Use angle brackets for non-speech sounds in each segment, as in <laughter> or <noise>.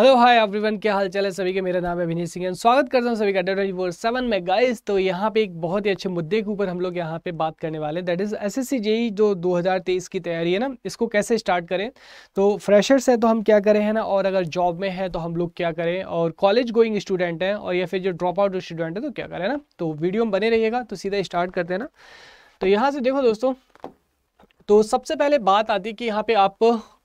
hello hi everyone क्या हाल चाल है सभी के मेरा नाम है अभिनीत सिंह स्वागत करता हूँ सभी का ट्वेंटी फोर सेवन में गाइस तो यहाँ पे एक बहुत ही अच्छे मुद्दे के ऊपर हम लोग यहाँ पे बात करने वाले हैं दैट इज़ एस एस जो 2023 की तैयारी है ना इसको कैसे स्टार्ट करें तो फ्रेशर्स है तो हम क्या करें है ना और अगर जॉब में है तो हम लोग क्या करें और कॉलेज गोइंग स्टूडेंट हैं और या फिर जो ड्रॉप आउट स्टूडेंट है तो क्या करें ना तो वीडियो में बने रहिएगा तो सीधा स्टार्ट करते हैं ना तो यहाँ से देखो दोस्तों तो सबसे पहले बात आती है कि यहाँ पे आप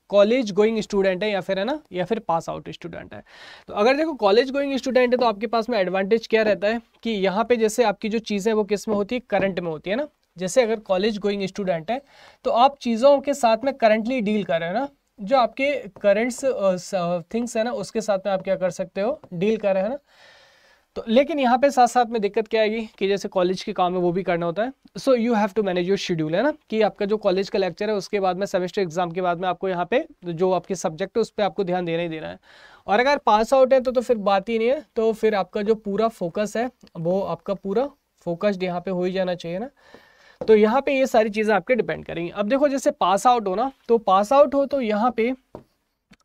कॉलेज गोइंग स्टूडेंट है या फिर है ना या फिर पास आउट स्टूडेंट है तो अगर देखो कॉलेज गोइंग स्टूडेंट है तो आपके पास में एडवांटेज क्या रहता है कि यहाँ पे जैसे आपकी जो चीज़ें वो किस में होती है करंट में होती है ना जैसे अगर कॉलेज गोइंग स्टूडेंट है तो आप चीज़ों के साथ में करंटली डील कर रहे हैं ना जो आपके करेंट्स थिंग्स है ना उसके साथ में आप क्या कर सकते हो डील कर रहे हैं ना तो लेकिन यहाँ पे साथ साथ में दिक्कत क्या आएगी कि जैसे कॉलेज के काम है वो भी करना होता है so you have to manage your schedule है ना कि आपका जो कॉलेज का लेक्चर है उसके बाद में सेमेस्टर एग्जाम के बाद में आपको यहाँ पे जो आपके सब्जेक्ट है उस पर आपको ध्यान देना ही देना है और अगर पास आउट है तो, तो फिर बात ही नहीं है तो फिर आपका जो पूरा फोकस है वो आपका पूरा फोकस्ड यहाँ पे हो ही जाना चाहिए ना तो यहाँ पे ये सारी चीज़ें आपके डिपेंड करेंगी अब देखो जैसे पास आउट हो ना तो पास आउट हो तो यहाँ पे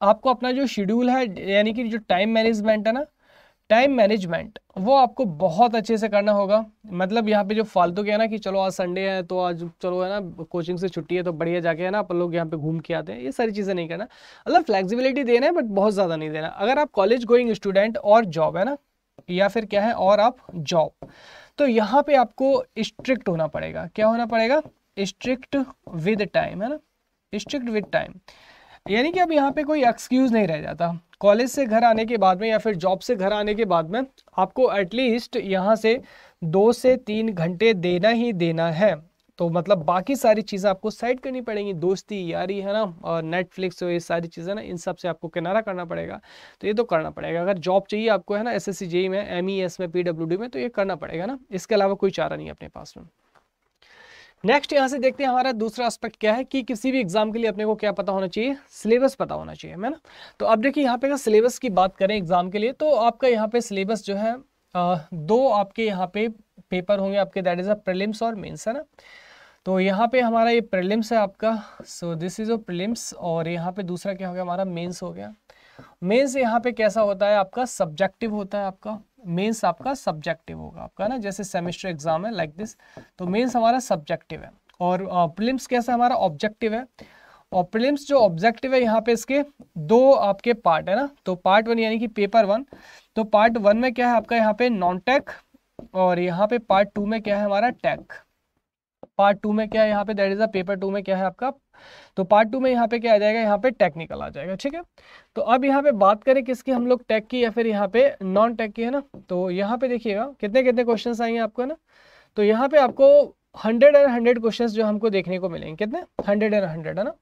आपको अपना जो शेड्यूल है यानी कि जो टाइम मैनेजमेंट है ना टाइम मैनेजमेंट वो आपको बहुत अच्छे से करना होगा मतलब यहाँ पे जो फालतू के है ना कि चलो आज संडे है तो आज चलो है ना कोचिंग से छुट्टी है तो बढ़िया जाके है ना अपन लोग यहाँ पे घूम के आते हैं ये सारी चीज़ें नहीं करना मतलब फ्लेक्सिबिलिटी देना है बट बहुत ज़्यादा नहीं देना अगर आप कॉलेज गोइंग स्टूडेंट और जॉब है ना या फिर क्या है और आप जॉब तो यहाँ पर आपको स्ट्रिक्ट होना पड़ेगा क्या होना पड़ेगा स्ट्रिक्ट विद टाइम है ना स्ट्रिक्ट विद टाइम यानी कि अब यहाँ पे कोई एक्सक्यूज़ नहीं रह जाता कॉलेज से घर आने के बाद में या फिर जॉब से घर आने के बाद में आपको एटलीस्ट यहाँ से दो से तीन घंटे देना ही देना है तो मतलब बाकी सारी चीज़ें आपको साइड करनी पड़ेंगी दोस्ती यारी है ना और नेटफ्लिक्स ये सारी चीज़ें ना इन सब से आपको किनारा करना पड़ेगा तो ये तो करना पड़ेगा अगर जॉब चाहिए आपको है ना एस एस e में एम e में पी में तो ये करना पड़ेगा ना इसके अलावा कोई चारा नहीं है अपने पास में नेक्स्ट यहाँ से देखते हैं हमारा दूसरा एस्पेक्ट क्या है कि किसी भी एग्जाम के लिए अपने को क्या पता होना चाहिए सिलेबस पता होना चाहिए है ना तो अब देखिए यहाँ पे अगर सिलेबस की बात करें एग्जाम के लिए तो आपका यहाँ पे सिलेबस जो है दो आपके यहाँ पे पेपर होंगे आपके दैट इज अ प्रिलिम्स और मेन्स है ना तो यहाँ पे हमारा ये प्रिलिम्स है आपका so this is a prelims और यहाँ पे दूसरा क्या हो गया हमारा मेन्स हो गया मेंस यहाँ पे कैसा होता है आपका सब्जेक्टिव होता है आपका मेंस आपका सब्जेक्टिव होगा आपका ना जैसे सेमिस्टर एग्जाम है लाइक like दिस तो मेंस हमारा सब्जेक्टिव है और प्रिलिम्स कैसा हमारा ऑब्जेक्टिव है और प्रिलिम्स जो ऑब्जेक्टिव है यहाँ पे इसके दो आपके पार्ट है ना तो पार्ट वन यानी कि पेपर वन तो पार्ट वन में क्या है आपका यहाँ पे नॉन टेक और यहाँ पे पार्ट टू में क्या है हमारा टेक पार्ट टू में क्या है यहाँ पे that is a paper two में क्या है आपका तो पार्ट टू में यहाँ पे क्या आ जाएगा यहाँ पे टेक्निकल आ जाएगा ठीक है तो अब यहाँ पे बात करें किसकी हम लोग टेक की या फिर यहाँ पे नॉन टेक की है ना तो यहाँ पे देखिएगा कितने कितने क्वेश्चन आएंगे आपको ना तो यहाँ पे आपको हंड्रेड एंड हंड्रेड क्वेश्चन जो हमको देखने को मिलेंगे कितने हंड्रेड एंड हंड्रेड है ना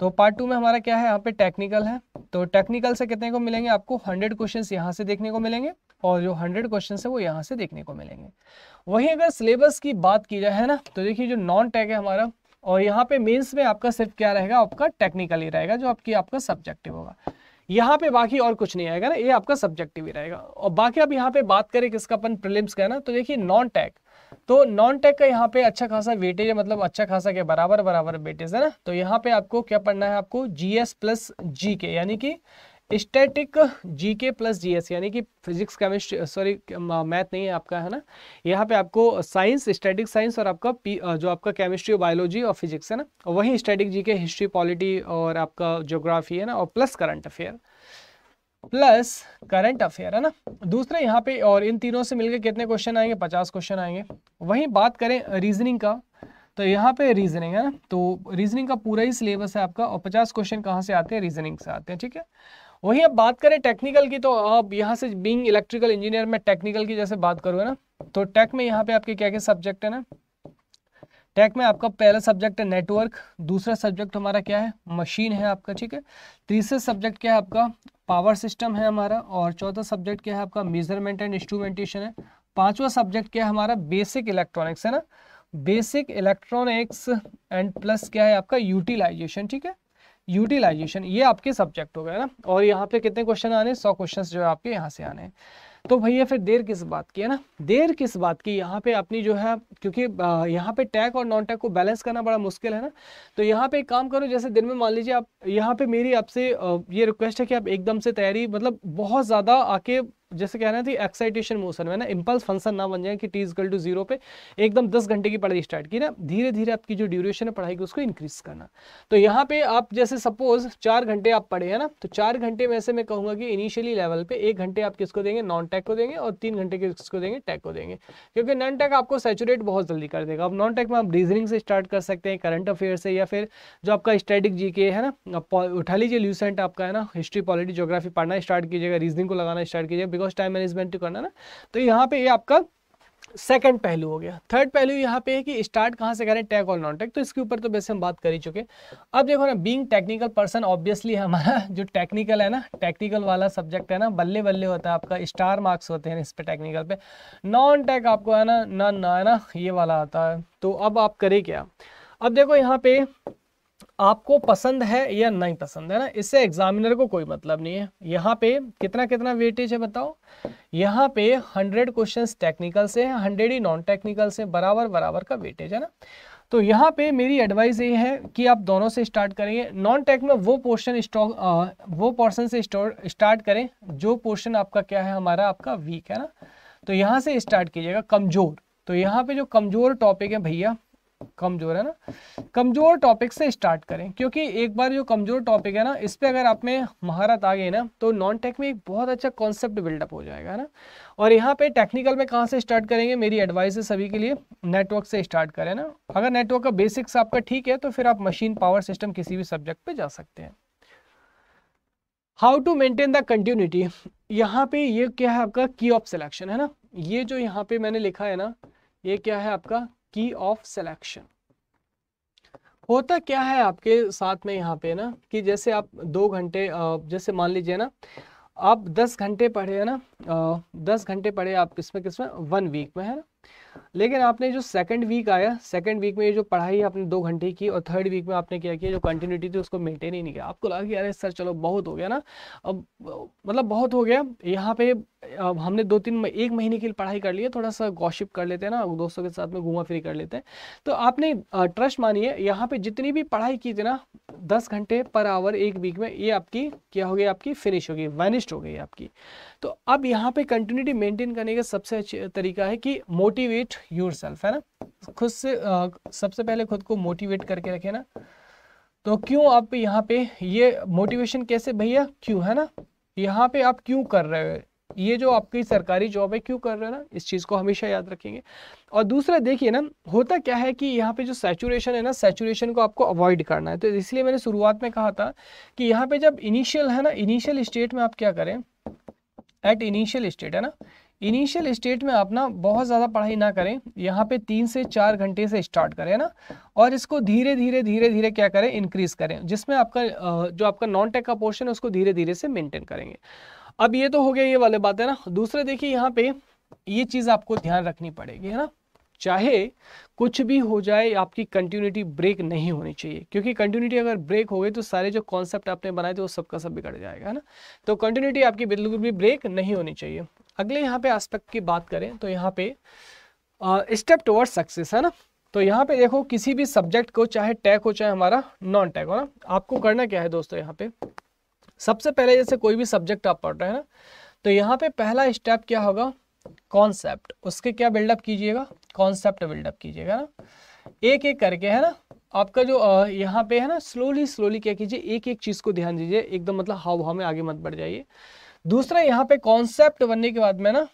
तो पार्ट टू में हमारा क्या है यहाँ पे टेक्निकल है तो टेक्निकल से कितने को मिलेंगे आपको हंड्रेड क्वेश्चन यहाँ से देखने को मिलेंगे और जो हंड्रेड क्वेश्चन है वो यहाँ से देखने को मिलेंगे वहीं अगर सिलेबस की बात की जाए है ना तो देखिए जो नॉन टेक है हमारा और यहाँ पे मेंस में आपका सिर्फ क्या रहेगा आपका टेक्निकल ही रहेगा जो आपकी आपका सब्जेक्टिव होगा यहाँ पे बाकी और कुछ नहीं आएगा ना ये आपका सब्जेक्टिव ही रहेगा और बाकी अब यहाँ पे बात करें किसका अपन प्रिलिम्स का ना तो देखिए नॉन टैक तो नॉन टैक का यहाँ पे अच्छा खासा वेटेज मतलब अच्छा खासा क्या बराबर बराबर वेटेज है ना तो यहाँ पे आपको क्या पढ़ना है आपको जी प्लस जी यानी कि स्टैटिक जीके प्लस जीएस यानी कि फिजिक्स केमिस्ट्री सॉरी मैथ नहीं है आपका है ना यहाँ पे आपको साइंस स्टैटिक साइंस और आपका पी uh, जो आपका केमिस्ट्री बायोलॉजी और फिजिक्स है ना वही स्टैटिक जीके हिस्ट्री पॉलिटी और आपका ज्योग्राफी है ना और plus current affair plus current affair है ना दूसरा यहाँ पे और इन तीनों से मिलकर कितने क्वेश्चन आएंगे पचास क्वेश्चन आएंगे वहीं बात करें रीजनिंग का तो यहाँ पे रीजनिंग है ना तो रीजनिंग का पूरा ही सिलेबस है आपका और पचास क्वेश्चन कहाँ से आते हैं रीजनिंग से आते हैं ठीक है वहीं अब बात करें टेक्निकल की तो अब यहाँ से बींग इलेक्ट्रिकल इंजीनियर में टेक्निकल की जैसे बात करूँगा ना तो टेक में यहाँ पे आपके क्या क्या सब्जेक्ट है ना टेक में आपका पहला सब्जेक्ट है नेटवर्क दूसरा सब्जेक्ट हमारा क्या है मशीन है आपका ठीक है तीसरा सब्जेक्ट क्या है आपका पावर सिस्टम है हमारा और चौथा सब्जेक्ट क्या है आपका मेजरमेंट एंड इंस्ट्रूमेंटेशन है पांचवा सब्जेक्ट क्या है हमारा बेसिक इलेक्ट्रॉनिक्स है ना बेसिक इलेक्ट्रॉनिक्स एंड प्लस क्या है आपका यूटिलाइजेशन ठीक है यूटिलाइजेशन ये आपके सब्जेक्ट हो गए ना और यहाँ पे कितने क्वेश्चन आने सौ क्वेश्चन जो है आपके यहाँ से आने तो भैया फिर देर किस बात की है ना देर किस बात की यहाँ पे अपनी जो है क्योंकि यहाँ पे टैग और नॉन टैग को बैलेंस करना बड़ा मुश्किल है ना तो यहाँ पे एक काम करो जैसे दिन में मान लीजिए आप यहाँ पे मेरी आपसे ये रिक्वेस्ट है कि आप एकदम से तैयारी मतलब बहुत ज़्यादा आके जैसे कह रहे थे एक्साइटेशन मोशन में ना इंपल्स फंक्शन ना बन जाए कि टी इजकल टू जीरो पे एकदम दस घंटे की पढ़ाई स्टार्ट की ना धीरे धीरे आपकी जो ड्यूरेशन है पढ़ाई की उसको इंक्रीज करना तो यहाँ पे आप जैसे सपोज चार घंटे आप पढ़े हैं ना तो चार घंटे में से मैं कहूँगा कि इनिशियली लेवल पे एक घंटे आप किसको देंगे नॉन टैक को देंगे और तीन घंटे किसको देंगे टैक को देंगे क्योंकि नॉन टैक आपको सेचुरेट बहुत जल्दी कर देगा अब नॉन टैक में आप रीजनिंग से स्टार्ट कर सकते हैं करंट अफेयर से या फिर जो आपका स्टैटिक जी है ना उठा लीजिए ल्यूसेंट आपका है ना हिस्ट्री पॉलिटी जोग्राफी पढ़ना स्टार्ट कीजिएगा रीजनिंग को लगाना स्टार्ट कीजिएगा बिकॉज टाइम मैनेजमेंट करना ना तो यहाँ पे ये आपका सेकंड पहलू हो गया थर्ड पहलू यहाँ पे है कि स्टार्ट कहाँ से करें टेक और नॉन टेक तो इसके ऊपर तो वैसे हम बात कर ही चुके अब देखो ना बींग टेक्निकल पर्सन ऑब्वियसली हमारा <laughs> जो टेक्निकल है ना टेक्निकल वाला सब्जेक्ट है ना बल्ले बल्ले होता है आपका स्टार मार्क्स होते हैं इस पर टेक्निकल पे नॉन टेक आपको है ना ना है ना ये वाला आता है तो अब आप करें क्या अब देखो यहाँ पे आपको पसंद है या नहीं पसंद है ना इससे एग्जामिनर को कोई मतलब नहीं है यहाँ पे कितना कितना वेटेज है बताओ यहाँ पे 100 क्वेश्चंस टेक्निकल से हैं 100 ही नॉन टेक्निकल से बराबर बराबर का वेटेज है ना तो यहाँ पे मेरी एडवाइस ये है कि आप दोनों से स्टार्ट करेंगे नॉन टेक में वो पोर्शन स्टॉक वो पोर्शन से स्टार्ट करें जो पोर्शन आपका क्या है हमारा आपका वीक है ना तो यहाँ से स्टार्ट कीजिएगा कमज़ोर तो यहाँ पे जो कमज़ोर टॉपिक है भैया कमज़ोर है ना कमज़ोर टॉपिक से स्टार्ट करें क्योंकि एक बार जो कमज़ोर टॉपिक है ना इस पर अगर आप में महारत आ गई ना तो नॉन टेक में एक बहुत अच्छा कॉन्सेप्ट बिल्डअप हो जाएगा ना और यहाँ पे टेक्निकल में कहाँ से स्टार्ट करेंगे मेरी एडवाइस है सभी के लिए नेटवर्क से स्टार्ट करें ना अगर नेटवर्क का बेसिक्स आपका ठीक है तो फिर आप मशीन पावर सिस्टम किसी भी सब्जेक्ट पर जा सकते हैं how to maintain the continuity यहाँ पे ये क्या है आपका की ऑफ सिलेक्शन है ना ये जो यहाँ पे मैंने लिखा है ना ये क्या है आपका की ऑफ सिलेक्शन होता क्या है आपके साथ में यहाँ पे ना कि जैसे आप दो घंटे जैसे मान लीजिए ना आप दस घंटे पढ़े है ना दस घंटे पढ़े आप किसमें किसमें वन वीक में है ना लेकिन आपने जो सेकंड वीक आया सेकंड वीक में ये जो पढ़ाई आपने दो घंटे की और थर्ड वीक में आपने क्या किया जो कंटिन्यूटी थी उसको मेंटेन ही नहीं किया आपको लगा कि अरे सर चलो बहुत हो गया ना अब मतलब बहुत हो गया यहाँ पे अब हमने दो तीन एक महीने की पढ़ाई कर ली है थोड़ा सा गॉशिप कर लेते हैं ना दोस्तों के साथ में घूमा फिरी कर लेते हैं तो आपने ट्रस्ट मानिए यहाँ पे जितनी भी पढ़ाई की थी ना दस घंटे पर आवर एक वीक में ये आपकी क्या हो गई आपकी फिनिश हो गई वैनिश्ड हो गई आपकी तो अब यहाँ पे कंटिन्यूटी मेंटेन करने का सबसे अच्छा तरीका है कि मोटिवेट योर सेल्फ है ना खुद से सबसे पहले खुद को मोटिवेट करके रखे ना तो क्यों आप यहाँ पे ये मोटिवेशन कैसे भैया क्यों है ना यहाँ पे आप क्यों कर रहे हो ये जो आपकी सरकारी जॉब है क्यों कर रहे हो ना इस चीज़ को हमेशा याद रखेंगे और दूसरा देखिए ना होता क्या है कि यहाँ पे जो सेचुरेशन है ना सेचुरेशन को आपको अवॉइड करना है तो इसलिए मैंने शुरुआत में कहा था कि यहाँ पे जब इनिशियल है ना इनिशियल स्टेट में आप क्या करें एट इनिशियल स्टेट है ना इनिशियल स्टेट में आप ना बहुत ज़्यादा पढ़ाई ना करें यहाँ पे तीन से चार घंटे से स्टार्ट करें ना और इसको धीरे धीरे धीरे धीरे क्या करें इंक्रीज़ करें जिसमें आपका जो आपका नॉन टेक का पोर्शन है उसको धीरे धीरे से मेनटेन करेंगे अब ये तो हो गया ये वाले बात है ना दूसरे देखिए यहाँ पे ये चीज़ आपको ध्यान रखनी पड़ेगी है ना चाहे कुछ भी हो जाए आपकी कंटिन्यूटी ब्रेक नहीं होनी चाहिए क्योंकि कंटिन्यूटी अगर ब्रेक हो गई तो सारे जो कॉन्सेप्ट आपने बनाए थे वो सबका सब बिगड़ जाएगा है ना तो कंटिन्यूटी आपकी बिल्कुल भी ब्रेक नहीं होनी चाहिए अगले यहाँ पे एस्पेक्ट की बात करें तो यहाँ पे स्टेप टुवर्ड्स सक्सेस है ना तो यहाँ पे देखो किसी भी सब्जेक्ट को चाहे टैग हो चाहे हमारा नॉन टैग हो ना आपको करना क्या है दोस्तों यहाँ पे सबसे पहले जैसे कोई भी सब्जेक्ट आप पढ़ रहे हैं ना तो यहाँ पे पहला स्टेप क्या होगा कॉन्सेप्ट उसके क्या बिल्डअप कीजिएगा कॉन्सेप्ट बिल्डअप कीजिएगा ना एक एक करके है ना आपका जो यहाँ पे है ना स्लोली स्लोली क्या कीजिए एक एक चीज़ को ध्यान दीजिए एकदम मतलब हाव भाव में आगे मत बढ़ जाइए दूसरा यहाँ पे कॉन्सेप्ट बनने के बाद में ना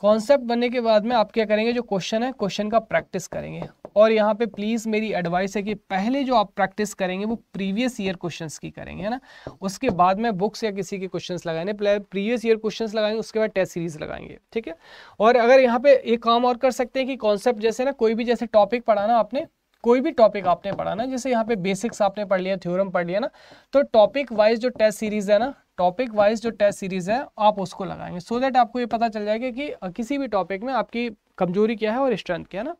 कॉन्सेप्ट बनने के बाद में आप क्या करेंगे जो क्वेश्चन है क्वेश्चन का प्रैक्टिस करेंगे और यहाँ पे प्लीज़ मेरी एडवाइस है कि पहले जो आप प्रैक्टिस करेंगे वो प्रीवियस ईयर क्वेश्चंस की करेंगे है ना उसके बाद में बुक्स या किसी के क्वेश्चंस लगाएंगे प्रीवियस ईयर क्वेश्चंस लगाएंगे उसके बाद टेस्ट सीरीज लगाएंगे ठीक है और अगर यहाँ पे एक काम और कर सकते हैं कि कॉन्सेप्ट जैसे ना कोई भी जैसे टॉपिक पढ़ाना आपने कोई भी टॉपिक आपने पढ़ा ना जैसे यहाँ पे बेसिक्स आपने पढ़ लिया थ्योरम पढ़ लिया ना तो टॉपिक वाइज जो टेस्ट सीरीज है ना टॉपिक वाइज जो टेस्ट सीरीज है आप उसको लगाएंगे सो so देट आपको ये पता चल जाएगा कि किसी भी टॉपिक में आपकी कमजोरी क्या है और स्ट्रेंथ क्या है ना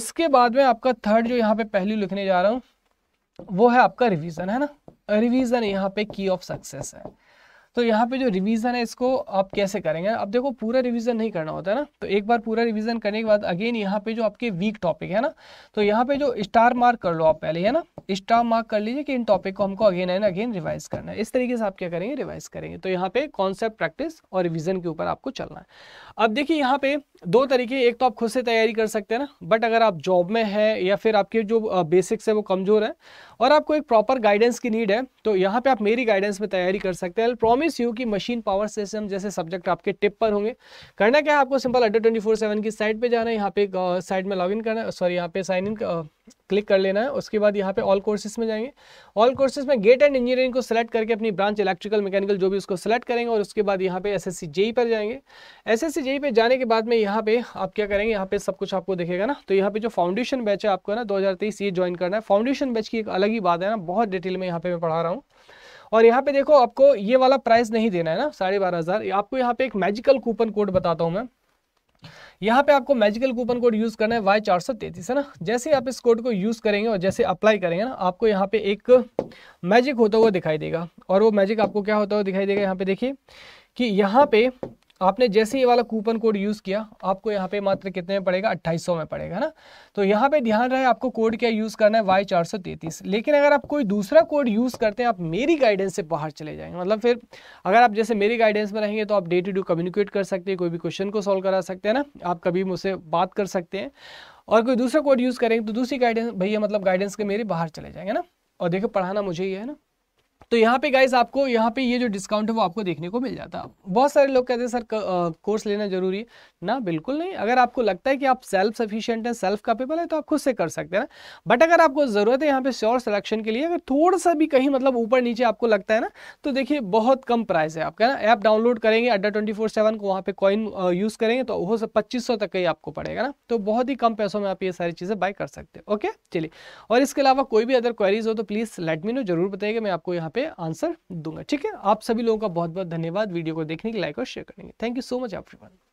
उसके बाद में आपका थर्ड जो यहाँ पे पहली लिखने जा रहा हूँ वो है आपका रिविजन है ना रिविजन यहाँ पे की ऑफ सक्सेस है तो यहाँ पे जो रिवीजन है इसको आप कैसे करेंगे अब देखो पूरा रिवीजन नहीं करना होता है ना तो एक बार पूरा रिवीजन करने के बाद अगेन यहाँ पे जो आपके वीक टॉपिक है ना तो यहाँ पे जो स्टार मार्क कर लो आप पहले है ना स्टार मार्क कर लीजिए कि इन टॉपिक को हमको अगेन एंड अगेन रिवाइज करना है इस तरीके से आप क्या करेंगे रिवाइज करेंगे तो यहाँ पे कॉन्सेप्ट प्रैक्टिस और रिविजन के ऊपर आपको चलना है अब देखिए यहाँ पे दो तरीके एक तो आप खुद से तैयारी कर सकते हैं ना बट अगर आप जॉब में है या फिर आपके जो बेसिक्स है वो कमजोर है और आपको एक प्रॉपर गाइडेंस की नीड है तो यहाँ पे आप मेरी गाइडेंस में तैयारी कर सकते हैं प्रॉमिस प्रॉमिस यू कि मशीन पावर सिस्टम जैसे सब्जेक्ट आपके टिप पर होंगे करना क्या है आपको simple Adda twenty four seven की साइट पे जाना है यहाँ पे साइट में लॉगिन करना है सॉरी यहाँ पे साइन इन क्लिक कर लेना है उसके बाद यहाँ पे ऑल कोर्सेज में जाएंगे ऑल कोर्सेज में गेट एंड इंजीनियरिंग को सिलेक्ट करके अपनी ब्रांच इलेक्ट्रिकल मैकेनिकल जो भी उसको सिलेक्ट करेंगे और उसके बाद यहाँ पे एस एस e पर जाएंगे एस एस e पे जाने के बाद में यहाँ पे आप क्या करेंगे यहाँ पे सब कुछ आपको दिखेगा ना तो यहाँ पे जो फाउंडेशन बैच है आपको ना दो ये ज्वाइन करना है फाउंडेशन बैच की एक अलग ही बात है ना बहुत डिटेल में यहाँ पे मैं पढ़ा रहा हूँ और यहाँ पे देखो आपको ये वाला प्राइस नहीं देना है ना साढ़े बारह हज़ार आपको यहाँ पे एक मैजिकल कूपन कोड बताता हूँ मैं यहाँ पे आपको मैजिकल कूपन कोड यूज़ करना है वाई चार सौ तैतीस है ना जैसे आप इस कोड को यूज़ करेंगे और जैसे अप्लाई करेंगे ना आपको यहाँ पे एक मैजिक होता हुआ दिखाई देगा और वो मैजिक आपको क्या होता हुआ दिखाई देगा यहाँ पे देखिए कि यहाँ पे आपने जैसे ये वाला कूपन कोड यूज़ किया आपको यहाँ पे मात्र कितने में पड़ेगा 2800 में पड़ेगा ना तो यहाँ पे ध्यान रहे आपको कोड क्या यूज़ करना है वाई चार लेकिन अगर आप कोई दूसरा कोड यूज़ करते हैं आप मेरी गाइडेंस से बाहर चले जाएंगे मतलब फिर अगर आप जैसे मेरी गाइडेंस में रहेंगे तो आप डे टू डे कम्युनिकेट कर सकते हैं कोई भी क्वेश्चन को सॉल्व करा सकते हैं ना आप कभी मुझसे बात कर सकते हैं और कोई दूसरा कोड यूज़ करेंगे तो दूसरी गाइडेंस भैया मतलब गाइडेंस के मेरे बाहर चले जाएंगे ना और देखो पढ़ाना मुझे ही है ना तो यहाँ पे गाइस आपको यहाँ पे ये जो डिस्काउंट है वो आपको देखने को मिल जाता है बहुत सारे लोग कहते हैं सर कोर्स लेना जरूरी है ना बिल्कुल नहीं अगर आपको लगता है कि आप सेल्फ सफिशियंट हैं सेल्फ कैपेबल है तो आप खुद से कर सकते हैं ना बट अगर आपको ज़रूरत है यहाँ पे श्योर सिलेक्शन के लिए अगर थोड़ा सा भी कहीं मतलब ऊपर नीचे आपको लगता है ना तो देखिए बहुत कम प्राइस है आपका ना ऐप डाउनलोड करेंगे अड्डा ट्वेंटी फोर सेवन को वहाँ पे कॉइन यूज़ करेंगे तो वो सब पच्चीस तक का ही आपको पड़ेगा ना तो बहुत ही कम पैसों में आप ये सारी चीज़ें बाय कर सकते हैं ओके चलिए और इसके अलावा कोई भी अदर क्वेरीज हो तो प्लीज़ लेटमी नो जरूर बताइएगा मैं आपको यहाँ पे पे आंसर दूंगा ठीक है आप सभी लोगों का बहुत बहुत धन्यवाद वीडियो को देखने के लाइक और शेयर करेंगे thank you so much everyone